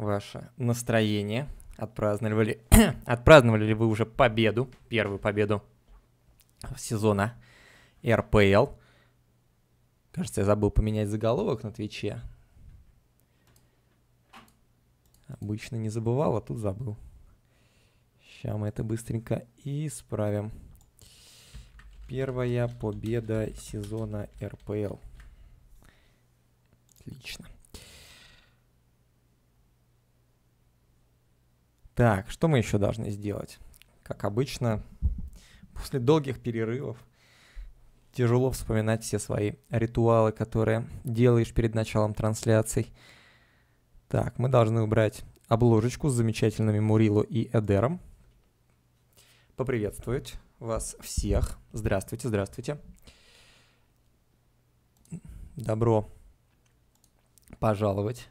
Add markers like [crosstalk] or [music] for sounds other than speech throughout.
ваше настроение? Отпраздновали, [coughs] отпраздновали ли вы уже победу, первую победу сезона РПЛ? Кажется, я забыл поменять заголовок на Твиче. Обычно не забывал, а тут забыл. Сейчас мы это быстренько исправим. Первая победа сезона РПЛ. Отлично. Так, что мы еще должны сделать? Как обычно, после долгих перерывов тяжело вспоминать все свои ритуалы, которые делаешь перед началом трансляций. Так, мы должны убрать обложечку с замечательными Мурило и Эдером. Поприветствовать вас всех. Здравствуйте, здравствуйте. Добро пожаловать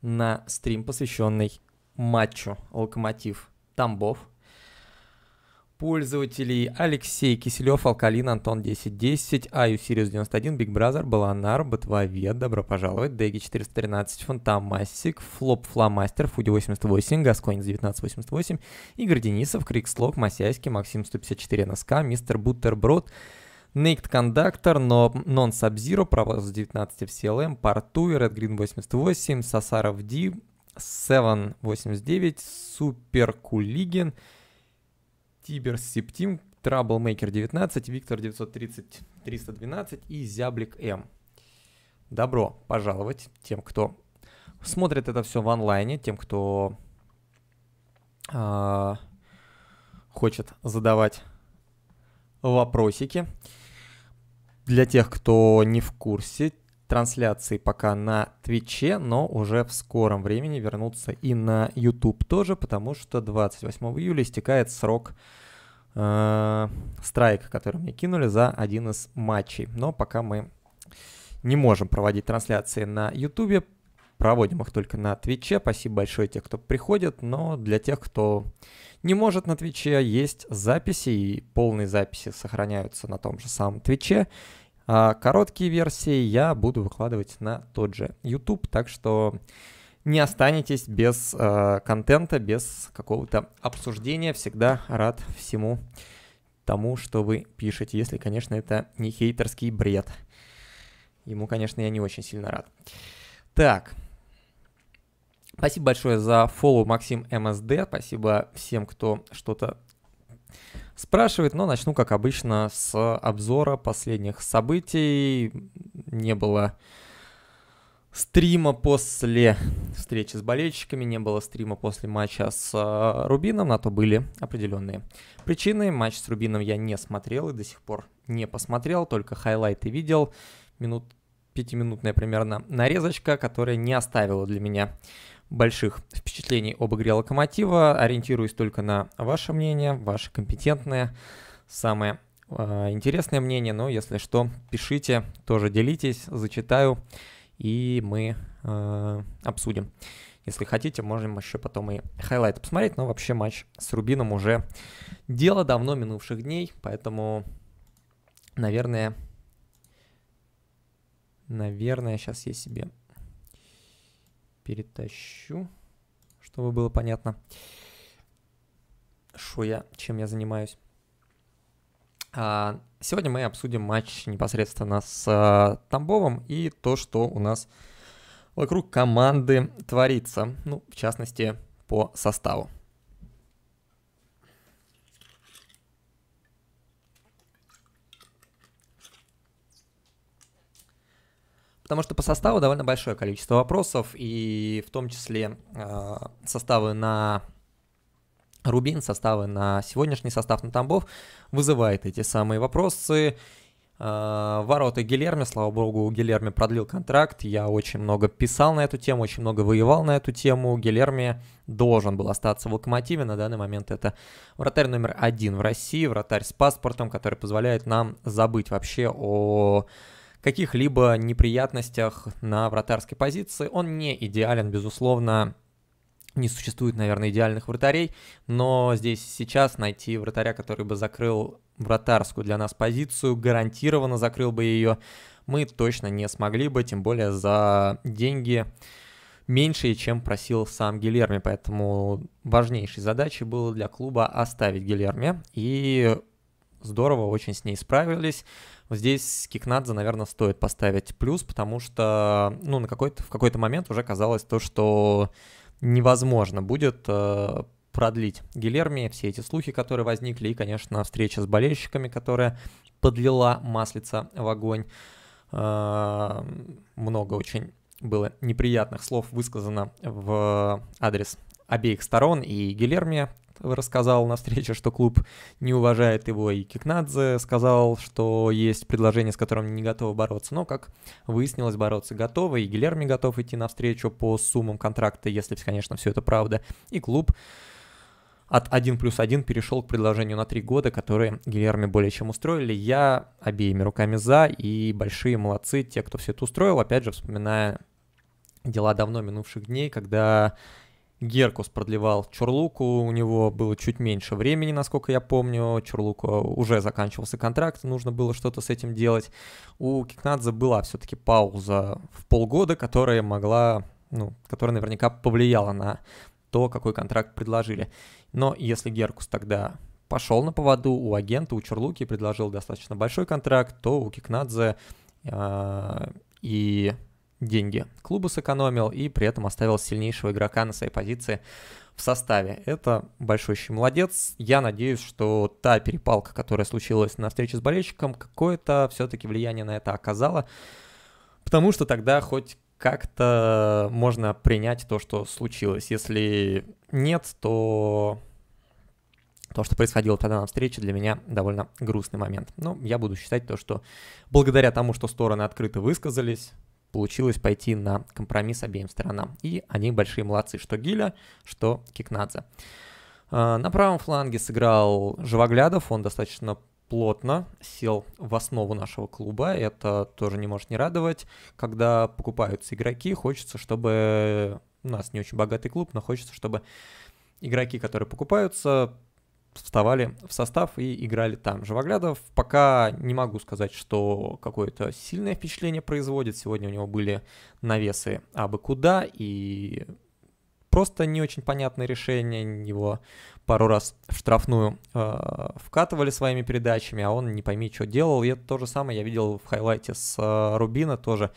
на стрим, посвященный матчу «Локомотив Тамбов» пользователи Алексей Киселев, Алкалин, Антон 1010, Аю Сириус 91, Биг Бразер, Баланар, Батвовед, добро пожаловать, Дэги 413, Фантомасик, Флоп Фламастер, Фуди 88, Гасконец 1988, Игорь Денисов, Крикслок, Масяйский, Максим 154 НСК, Мистер Бутерброд Naked Conductor, но Non Sub-Zero, Провоз 19 FCLM, Портуй, Red Green 88, Сасаров D, Севен 89, Супер Кулигин, Тибер Септим, Траблмейкер 19, Виктор 930, 312 и Зяблик М. Добро пожаловать тем, кто смотрит это все в онлайне, тем, кто э, хочет задавать вопросики. Для тех, кто не в курсе, трансляции пока на Твиче, но уже в скором времени вернутся и на YouTube тоже, потому что 28 июля истекает срок э, страйка, который мне кинули за один из матчей. Но пока мы не можем проводить трансляции на YouTube, проводим их только на Твиче. Спасибо большое тех, кто приходит, но для тех, кто не может на Твиче, есть записи, и полные записи сохраняются на том же самом Твиче. А короткие версии я буду выкладывать на тот же YouTube, так что не останетесь без э, контента, без какого-то обсуждения. Всегда рад всему тому, что вы пишете, если, конечно, это не хейтерский бред. Ему, конечно, я не очень сильно рад. Так. Спасибо большое за фоллоу Максим МСД. Спасибо всем, кто что-то спрашивает, но начну, как обычно, с обзора последних событий. Не было стрима после встречи с болельщиками, не было стрима после матча с а, Рубином, на то были определенные причины. Матч с Рубином я не смотрел и до сих пор не посмотрел, только хайлайты видел. Минут пятиминутная примерно нарезочка, которая не оставила для меня больших впечатлений об игре Локомотива. Ориентируюсь только на ваше мнение, ваше компетентное, самое э, интересное мнение. Но если что, пишите, тоже делитесь, зачитаю, и мы э, обсудим. Если хотите, можем еще потом и хайлайт посмотреть. Но вообще матч с Рубином уже дело давно минувших дней, поэтому, наверное, наверное, сейчас я себе перетащу, чтобы было понятно, что я, чем я занимаюсь. А, сегодня мы обсудим матч непосредственно с а, Тамбовым и то, что у нас вокруг команды творится, ну, в частности, по составу. потому что по составу довольно большое количество вопросов, и в том числе э, составы на Рубин, составы на сегодняшний состав на Тамбов вызывает эти самые вопросы. Э, ворота Гилерми, слава богу, Гилерми продлил контракт. Я очень много писал на эту тему, очень много воевал на эту тему. Гилерми должен был остаться в Локомотиве. На данный момент это вратарь номер один в России, вратарь с паспортом, который позволяет нам забыть вообще о каких-либо неприятностях на вратарской позиции. Он не идеален, безусловно, не существует, наверное, идеальных вратарей, но здесь сейчас найти вратаря, который бы закрыл вратарскую для нас позицию, гарантированно закрыл бы ее, мы точно не смогли бы, тем более за деньги меньшие, чем просил сам Гилерми, поэтому важнейшей задачей было для клуба оставить Гилерми и здорово, очень с ней справились. Вот здесь Кикнадзе, наверное, стоит поставить плюс, потому что, ну, на какой-то, в какой-то момент уже казалось то, что невозможно будет э, продлить Гилерми, все эти слухи, которые возникли, и, конечно, встреча с болельщиками, которая подлила маслица в огонь. Э, много очень было неприятных слов высказано в адрес обеих сторон, и Гилерми рассказал на встрече, что клуб не уважает его, и Кикнадзе сказал, что есть предложение, с которым не готовы бороться, но, как выяснилось, бороться готовы, и Гилерми готов идти на встречу по суммам контракта, если, конечно, все это правда, и клуб от 1 плюс 1 перешел к предложению на 3 года, которые Гильерми более чем устроили. Я обеими руками за, и большие молодцы те, кто все это устроил. Опять же, вспоминая дела давно минувших дней, когда Геркус продлевал Чурлуку, у него было чуть меньше времени, насколько я помню. Чурлука уже заканчивался контракт, нужно было что-то с этим делать. У Кикнадзе была все-таки пауза в полгода, которая могла, ну, которая наверняка повлияла на то, какой контракт предложили. Но если Геркус тогда пошел на поводу у агента, у Чурлуки, предложил достаточно большой контракт, то у Кикнадзе э, и деньги. Клубу сэкономил и при этом оставил сильнейшего игрока на своей позиции в составе. Это большущий молодец. Я надеюсь, что та перепалка, которая случилась на встрече с болельщиком, какое-то все-таки влияние на это оказало, Потому что тогда хоть как-то можно принять то, что случилось. Если нет, то то, что происходило тогда на встрече, для меня довольно грустный момент. Но я буду считать то, что благодаря тому, что стороны открыто высказались, получилось пойти на компромисс обеим сторонам. И они большие молодцы, что Гиля, что Кикнадзе. А, на правом фланге сыграл Живоглядов, он достаточно плотно сел в основу нашего клуба. Это тоже не может не радовать. Когда покупаются игроки, хочется, чтобы... У нас не очень богатый клуб, но хочется, чтобы игроки, которые покупаются, вставали в состав и играли там. Живоглядов пока не могу сказать, что какое-то сильное впечатление производит. Сегодня у него были навесы абы куда и просто не очень понятное решение. Его пару раз в штрафную э, вкатывали своими передачами, а он не пойми, что делал. И это то же самое я видел в хайлайте с э, Рубина тоже.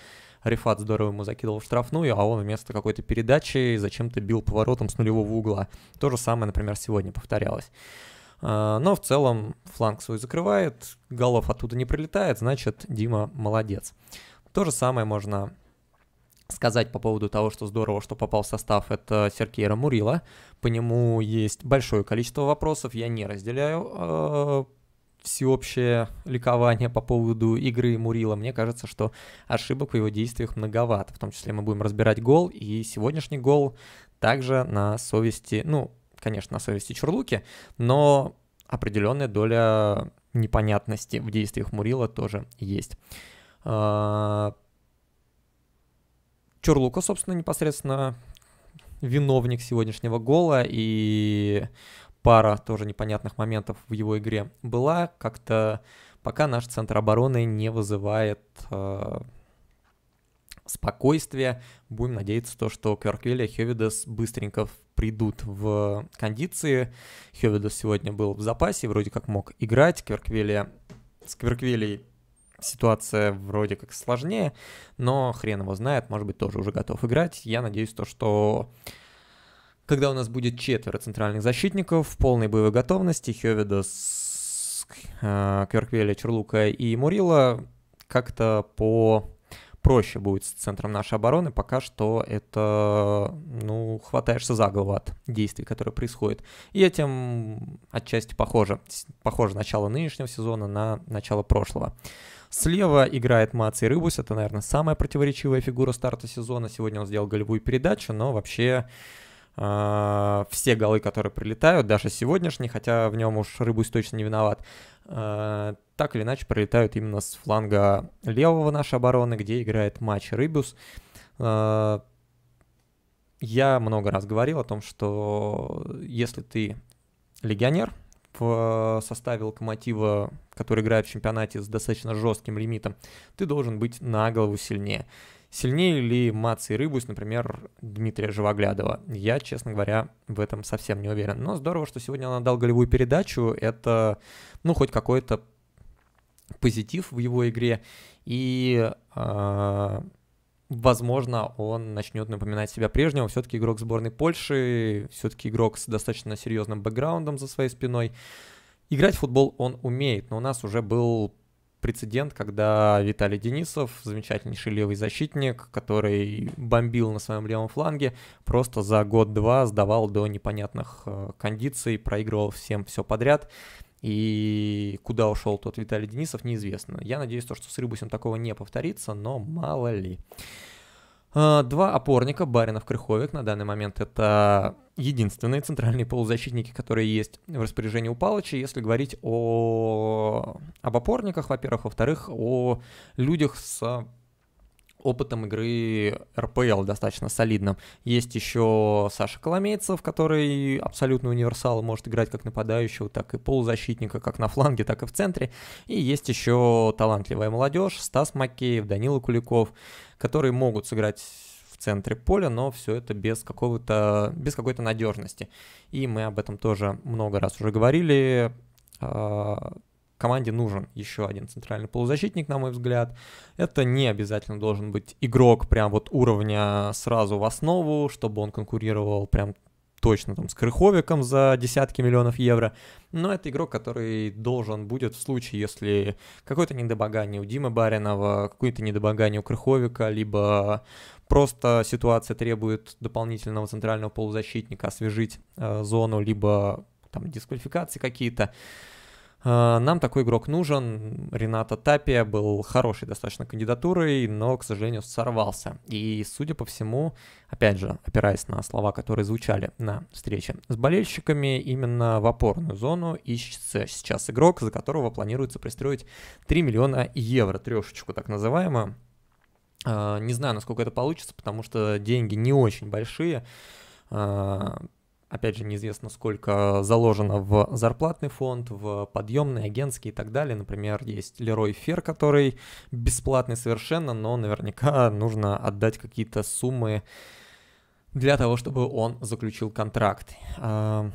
Рифат здорово ему закидывал в штрафную, а он вместо какой-то передачи зачем-то бил поворотом с нулевого угла. То же самое, например, сегодня повторялось. А, но в целом фланг свой закрывает, голов оттуда не прилетает, значит, Дима молодец. То же самое можно сказать по поводу того, что здорово, что попал в состав, это Сергей Мурила. По нему есть большое количество вопросов, я не разделяю а, всеобщее ликование по поводу игры Мурила. Мне кажется, что ошибок в его действиях многовато. В том числе мы будем разбирать гол, и сегодняшний гол также на совести, ну, конечно, на совести Черлуки, но определенная доля непонятности в действиях Мурила тоже есть. А, Чурлука, собственно, непосредственно виновник сегодняшнего гола, и пара тоже непонятных моментов в его игре была, как-то пока наш центр обороны не вызывает э, спокойствия. Будем надеяться, то, что Кверквиль и Хевидес быстренько придут в кондиции. Хевидес сегодня был в запасе, вроде как мог играть. Кверквилли... С Кверквилей ситуация вроде как сложнее, но хрен его знает, может быть, тоже уже готов играть. Я надеюсь, то, что когда у нас будет четверо центральных защитников в полной боевой готовности, Хёведа, э, Кверквеля, Черлука и Мурила, как-то по проще будет с центром нашей обороны. Пока что это, ну, хватаешься за голову от действий, которые происходят. И этим отчасти похоже. Похоже начало нынешнего сезона на начало прошлого. Слева играет Маци Рыбус. Это, наверное, самая противоречивая фигура старта сезона. Сегодня он сделал голевую передачу, но вообще а, все голы, которые прилетают, даже сегодняшний, хотя в нем уж Рыбусь точно не виноват, а, так или иначе прилетают именно с фланга левого нашей обороны, где играет матч Рыбус. А, я много раз говорил о том, что если ты легионер в составе локомотива, который играет в чемпионате с достаточно жестким лимитом, ты должен быть на голову сильнее. Сильнее ли Мац и рыбусь, например, Дмитрия Живоглядова? Я, честно говоря, в этом совсем не уверен. Но здорово, что сегодня он отдал голевую передачу. Это, ну, хоть какой-то позитив в его игре. И, э, возможно, он начнет напоминать себя прежнего. Все-таки игрок сборной Польши, все-таки игрок с достаточно серьезным бэкграундом за своей спиной. Играть в футбол он умеет, но у нас уже был прецедент, когда Виталий Денисов, замечательнейший левый защитник, который бомбил на своем левом фланге, просто за год-два сдавал до непонятных э, кондиций, проигрывал всем все подряд. И куда ушел тот Виталий Денисов, неизвестно. Я надеюсь, то, что с Рыбусем такого не повторится, но мало ли. А, два опорника, Баринов, Крыховик. На данный момент это единственные центральные полузащитники, которые есть в распоряжении у Палыча. Если говорить о... об опорниках, во-первых. Во-вторых, о людях с опытом игры РПЛ достаточно солидным. Есть еще Саша Коломейцев, который абсолютно универсал, может играть как нападающего, так и полузащитника, как на фланге, так и в центре. И есть еще талантливая молодежь, Стас Макеев, Данила Куликов которые могут сыграть в центре поля, но все это без, какого-то, без какой-то надежности. И мы об этом тоже много раз уже говорили. А, команде нужен еще один центральный полузащитник, на мой взгляд. Это не обязательно должен быть игрок прям вот уровня сразу в основу, чтобы он конкурировал прям точно, там, с Крыховиком за десятки миллионов евро, но это игрок, который должен будет в случае, если какое-то недобогание у Димы Баринова, какое-то недобогание у Крыховика, либо просто ситуация требует дополнительного центрального полузащитника освежить э, зону, либо там дисквалификации какие-то, а, нам такой игрок нужен. Рената Тапия был хорошей достаточно кандидатурой, но, к сожалению, сорвался. И, судя по всему, опять же, опираясь на слова, которые звучали на встрече с болельщиками, именно в опорную зону ищется сейчас игрок, за которого планируется пристроить 3 миллиона евро, трешечку так называемую. А, не знаю, насколько это получится, потому что деньги не очень большие а, Опять же, неизвестно, сколько заложено в зарплатный фонд, в подъемные, агентские и так далее. Например, есть Лерой Фер, который бесплатный совершенно, но наверняка [laughs] нужно отдать какие-то суммы для того, чтобы он заключил контракт. А,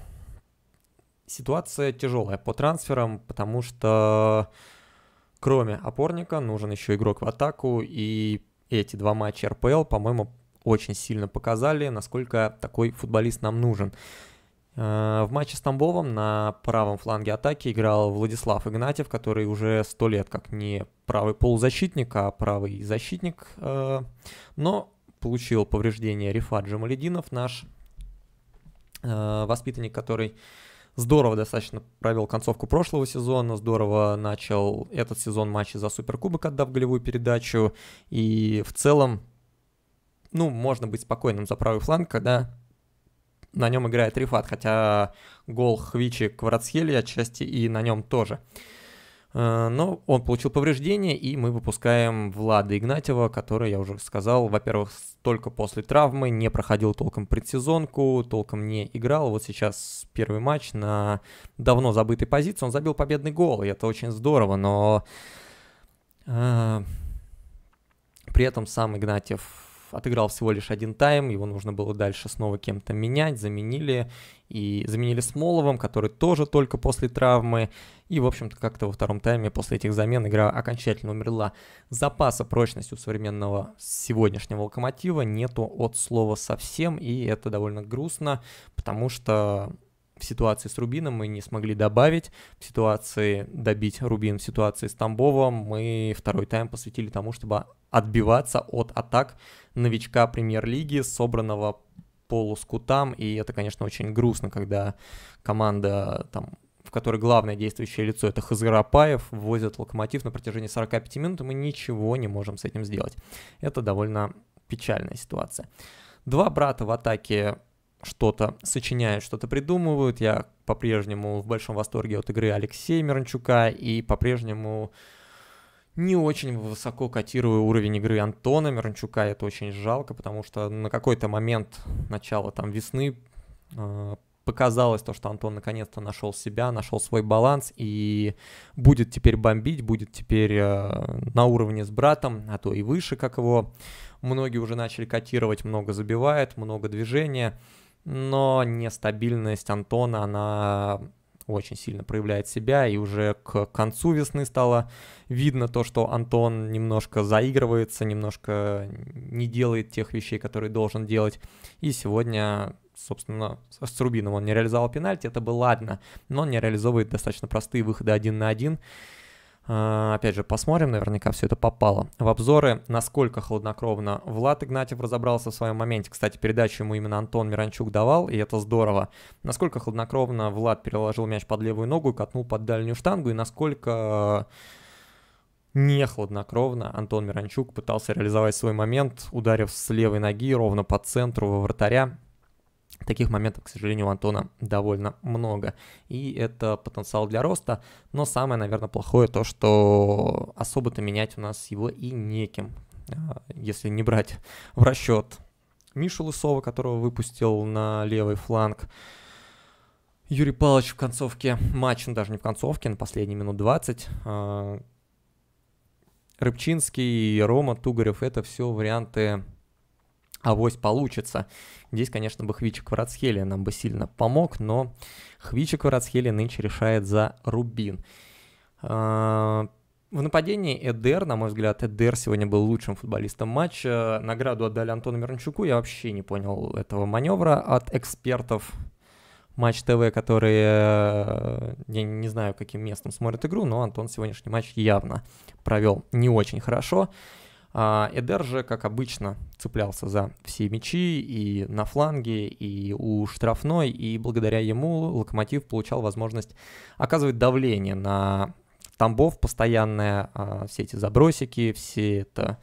ситуация тяжелая по трансферам, потому что кроме опорника нужен еще игрок в атаку, и эти два матча РПЛ, по-моему, очень сильно показали, насколько такой футболист нам нужен. Э, в матче с Тамбовом на правом фланге атаки играл Владислав Игнатьев, который уже сто лет как не правый полузащитник, а правый защитник. Э, но получил повреждение Рифат Джамалединов, наш э, воспитанник, который здорово достаточно провел концовку прошлого сезона, здорово начал этот сезон матчи за Суперкубок, отдав голевую передачу. И в целом ну, можно быть спокойным за правый фланг, когда на нем играет Рифат, хотя гол Хвичи Кварацхели отчасти и на нем тоже. Э, но он получил повреждение, и мы выпускаем Влада Игнатьева, который, я уже сказал, во-первых, только после травмы, не проходил толком предсезонку, толком не играл. Вот сейчас первый матч на давно забытой позиции. Он забил победный гол, и это очень здорово, но э, при этом сам Игнатьев отыграл всего лишь один тайм, его нужно было дальше снова кем-то менять, заменили, и заменили Смоловым, который тоже только после травмы, и, в общем-то, как-то во втором тайме после этих замен игра окончательно умерла. Запаса прочности у современного сегодняшнего локомотива нету от слова совсем, и это довольно грустно, потому что в ситуации с Рубином мы не смогли добавить, в ситуации добить Рубин, в ситуации с Тамбовым мы второй тайм посвятили тому, чтобы отбиваться от атак новичка премьер-лиги, собранного полускутам, и это, конечно, очень грустно, когда команда, там, в которой главное действующее лицо это Хазарапаев, ввозят локомотив на протяжении 45 минут, и мы ничего не можем с этим сделать. Это довольно печальная ситуация. Два брата в атаке что-то сочиняют, что-то придумывают. Я по-прежнему в большом восторге от игры Алексея Миранчука и по-прежнему не очень высоко котирую уровень игры Антона Миранчука. Это очень жалко, потому что на какой-то момент начала там весны а, показалось то, что Антон наконец-то нашел себя, нашел свой баланс и будет теперь бомбить, будет теперь а, на уровне с братом, а то и выше, как его многие уже начали котировать, много забивает, много движения но нестабильность Антона, она очень сильно проявляет себя, и уже к концу весны стало видно то, что Антон немножко заигрывается, немножко не делает тех вещей, которые должен делать. И сегодня, собственно, с Рубином он не реализовал пенальти, это было ладно, но он не реализовывает достаточно простые выходы один на один. А, опять же, посмотрим, наверняка все это попало. В обзоры, насколько хладнокровно Влад Игнатьев разобрался в своем моменте. Кстати, передачу ему именно Антон Миранчук давал, и это здорово. Насколько хладнокровно Влад переложил мяч под левую ногу и катнул под дальнюю штангу, и насколько э, не хладнокровно Антон Миранчук пытался реализовать свой момент, ударив с левой ноги ровно по центру во вратаря. Таких моментов, к сожалению, у Антона довольно много. И это потенциал для роста. Но самое, наверное, плохое то, что особо-то менять у нас его и неким, а, если не брать в расчет Мишу Лысова, которого выпустил на левый фланг. Юрий Павлович в концовке матча, ну даже не в концовке, на последние минут 20. А, Рыбчинский, Рома, Тугарев, это все варианты авось получится. Здесь, конечно, бы Хвичик Кварацхелия нам бы сильно помог, но Хвичик Кварацхелия нынче решает за Рубин. А, в нападении Эдер, на мой взгляд, Эдер сегодня был лучшим футболистом матча. Награду отдали Антону Мирончуку. Я вообще не понял этого маневра от экспертов Матч ТВ, которые, э, я не знаю, каким местом смотрят игру, но Антон сегодняшний матч явно провел не очень хорошо. А, Эдер же, как обычно, цеплялся за все мячи и на фланге, и у штрафной, и благодаря ему Локомотив получал возможность оказывать давление на Тамбов постоянное, а, все эти забросики, все это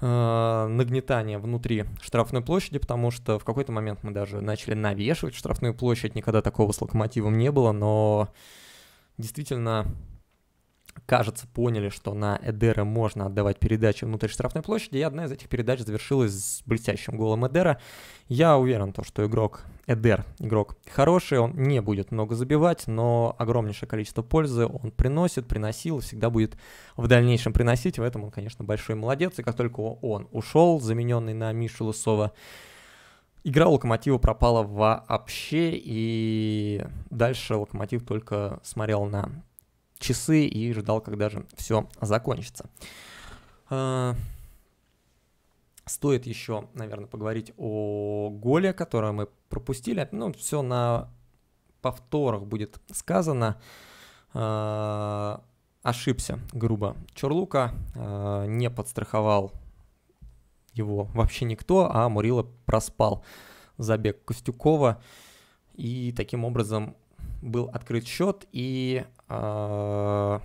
а, нагнетание внутри штрафной площади, потому что в какой-то момент мы даже начали навешивать штрафную площадь, никогда такого с локомотивом не было, но действительно кажется, поняли, что на Эдера можно отдавать передачи внутрь штрафной площади, и одна из этих передач завершилась с блестящим голом Эдера. Я уверен, то, что игрок Эдер, игрок хороший, он не будет много забивать, но огромнейшее количество пользы он приносит, приносил, всегда будет в дальнейшем приносить, в этом он, конечно, большой молодец, и как только он ушел, замененный на Мишу Лысова, игра Локомотива пропала вообще, и дальше Локомотив только смотрел на часы и ждал, когда же все закончится. А, стоит еще, наверное, поговорить о голе, который мы пропустили. Ну, все на повторах будет сказано. А, ошибся, грубо. Чурлука а, не подстраховал его вообще никто, а Мурила проспал забег Костюкова. И таким образом был открыт счет, и а,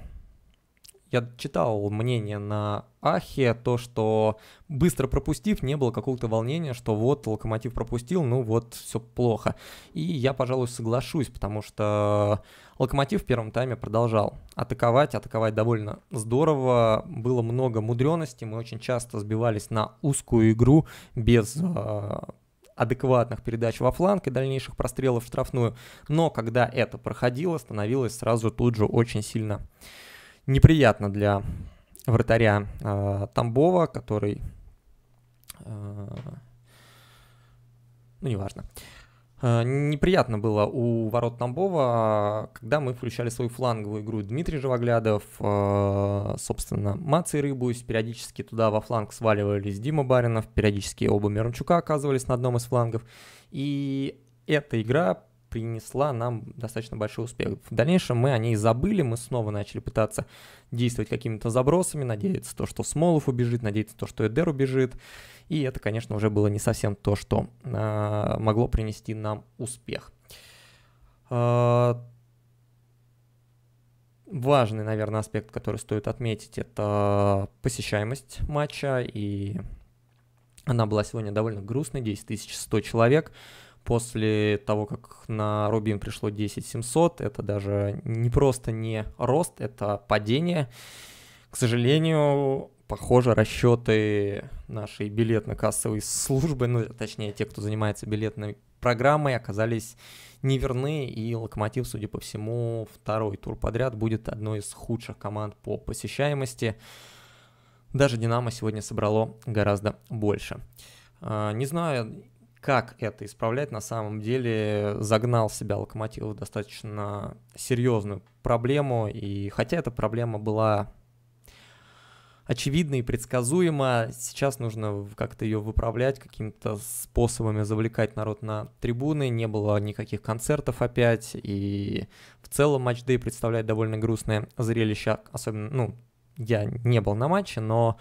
я читал мнение на Ахе, то, что быстро пропустив, не было какого-то волнения, что вот Локомотив пропустил, ну вот все плохо. И я, пожалуй, соглашусь, потому что Локомотив в первом тайме продолжал атаковать, атаковать довольно здорово, было много мудренности, мы очень часто сбивались на узкую игру без а, адекватных передач во фланг и дальнейших прострелов в штрафную. Но когда это проходило, становилось сразу тут же очень сильно неприятно для вратаря э, Тамбова, который... Э, ну, неважно. важно. Э, неприятно было у ворот Тамбова, когда мы включали свою фланговую игру. Дмитрий Живоглядов, э, собственно, Маций Рыбусь, периодически туда во фланг сваливались Дима Баринов, периодически оба Мирончука оказывались на одном из флангов. И эта игра принесла нам достаточно большой успех. В дальнейшем мы о ней забыли, мы снова начали пытаться действовать какими-то забросами, надеяться то, что Смолов убежит, надеяться то, что Эдер убежит. И это, конечно, уже было не совсем то, что э, могло принести нам успех. Э, важный, наверное, аспект, который стоит отметить, это посещаемость матча. И она была сегодня довольно грустной, 10 100 человек. После того, как на Рубин пришло 10700, это даже не просто не рост, это падение. К сожалению, похоже, расчеты нашей билетно-кассовой службы, ну, точнее, те, кто занимается билетной программой, оказались неверны, и «Локомотив», судя по всему, второй тур подряд будет одной из худших команд по посещаемости. Даже «Динамо» сегодня собрало гораздо больше. А, не знаю, как это исправлять, на самом деле загнал себя Локомотив в достаточно серьезную проблему, и хотя эта проблема была очевидно и предсказуема, Сейчас нужно как-то ее выправлять, какими-то способами завлекать народ на трибуны. Не было никаких концертов опять. И в целом матч Дэй представляет довольно грустное зрелище. Особенно, ну, я не был на матче, но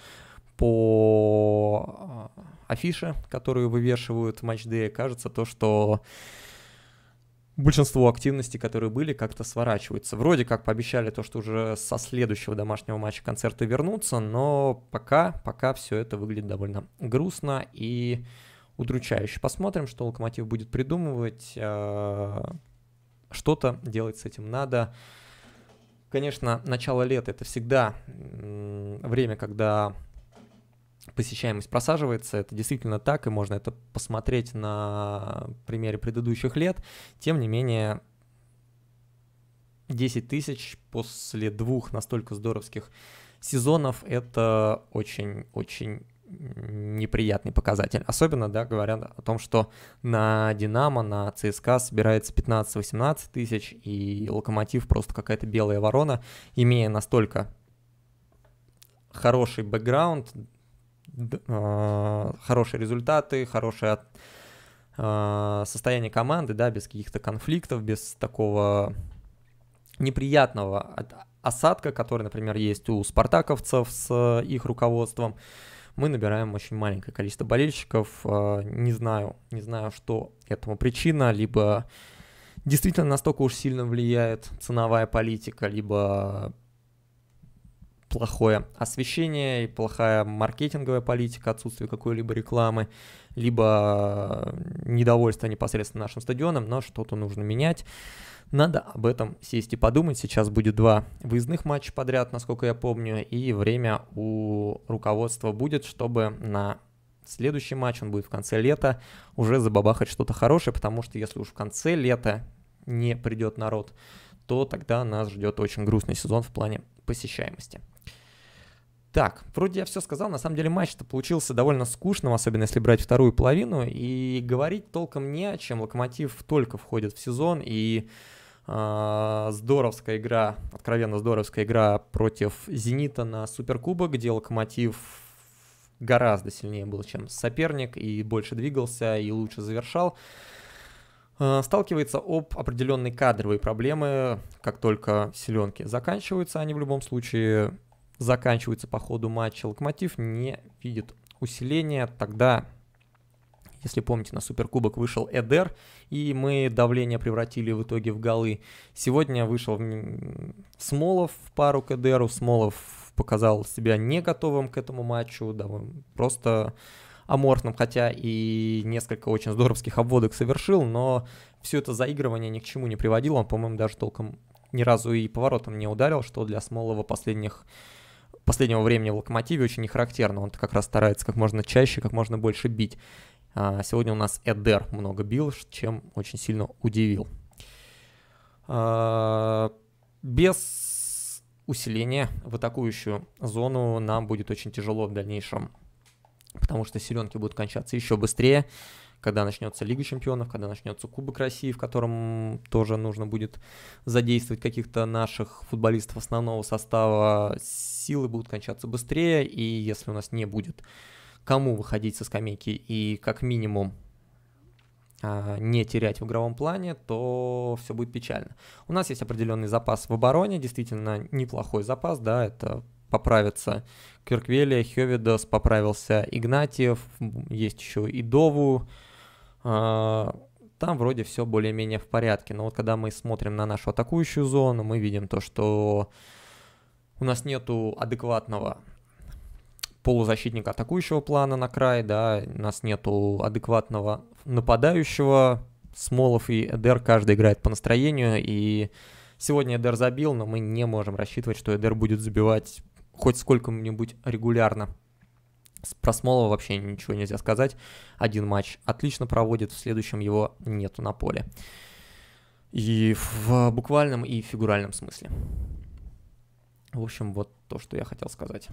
по а, афише, которую вывешивают в матчдее, кажется то, что большинство активностей, которые были, как-то сворачиваются. Вроде как пообещали то, что уже со следующего домашнего матча концерты вернутся, но пока, пока все это выглядит довольно грустно и удручающе. Посмотрим, что Локомотив будет придумывать. Э, что-то делать с этим надо. Конечно, начало лета это всегда время, когда посещаемость просаживается, это действительно так, и можно это посмотреть на примере предыдущих лет. Тем не менее, 10 тысяч после двух настолько здоровских сезонов — это очень-очень неприятный показатель. Особенно, да, говоря о том, что на «Динамо», на «ЦСКА» собирается 15-18 тысяч, и «Локомотив» просто какая-то белая ворона, имея настолько хороший бэкграунд, э, хорошие результаты, хорошее э, состояние команды, да, без каких-то конфликтов, без такого неприятного осадка, который, например, есть у спартаковцев с э, их руководством, мы набираем очень маленькое количество болельщиков. А, не знаю, не знаю, что этому причина, либо действительно настолько уж сильно влияет ценовая политика, либо плохое освещение и плохая маркетинговая политика, отсутствие какой-либо рекламы, либо э, недовольство непосредственно нашим стадионом, но что-то нужно менять. Надо об этом сесть и подумать. Сейчас будет два выездных матча подряд, насколько я помню, и время у руководства будет, чтобы на следующий матч, он будет в конце лета, уже забабахать что-то хорошее, потому что если уж в конце лета не придет народ, то тогда нас ждет очень грустный сезон в плане посещаемости. Так, вроде я все сказал. На самом деле матч-то получился довольно скучным, особенно если брать вторую половину. И говорить толком не о чем. Локомотив только входит в сезон. И э, здоровская игра, откровенно здоровская игра против «Зенита» на Суперкубок, где «Локомотив» гораздо сильнее был, чем соперник, и больше двигался, и лучше завершал а, сталкивается об определенной кадровой проблемы, как только селенки заканчиваются, они в любом случае заканчивается по ходу матча, Локомотив не видит усиления. Тогда, если помните, на Суперкубок вышел Эдер, и мы давление превратили в итоге в голы. Сегодня вышел Смолов в пару к Эдеру. Смолов показал себя не готовым к этому матчу, да, просто аморфным, хотя и несколько очень здоровских обводок совершил, но все это заигрывание ни к чему не приводило. Он, по-моему, даже толком ни разу и поворотом не ударил, что для Смолова последних последнего времени в «Локомотиве» очень нехарактерно. Он как раз старается как можно чаще, как можно больше бить. А сегодня у нас Эдер много бил, чем очень сильно удивил. А, без усиления в атакующую зону нам будет очень тяжело в дальнейшем, потому что силенки будут кончаться еще быстрее когда начнется Лига Чемпионов, когда начнется Кубок России, в котором тоже нужно будет задействовать каких-то наших футболистов основного состава, силы будут кончаться быстрее, и если у нас не будет кому выходить со скамейки и как минимум а, не терять в игровом плане, то все будет печально. У нас есть определенный запас в обороне, действительно неплохой запас, да, это поправится Кирквелия, Хеведос поправился Игнатьев, есть еще и Дову, а, там вроде все более-менее в порядке. Но вот когда мы смотрим на нашу атакующую зону, мы видим то, что у нас нету адекватного полузащитника атакующего плана на край, да, у нас нету адекватного нападающего. Смолов и Эдер каждый играет по настроению, и сегодня Эдер забил, но мы не можем рассчитывать, что Эдер будет забивать хоть сколько-нибудь регулярно. Про Смолова вообще ничего нельзя сказать. Один матч отлично проводит, в следующем его нету на поле. И в буквальном и фигуральном смысле. В общем, вот то, что я хотел сказать.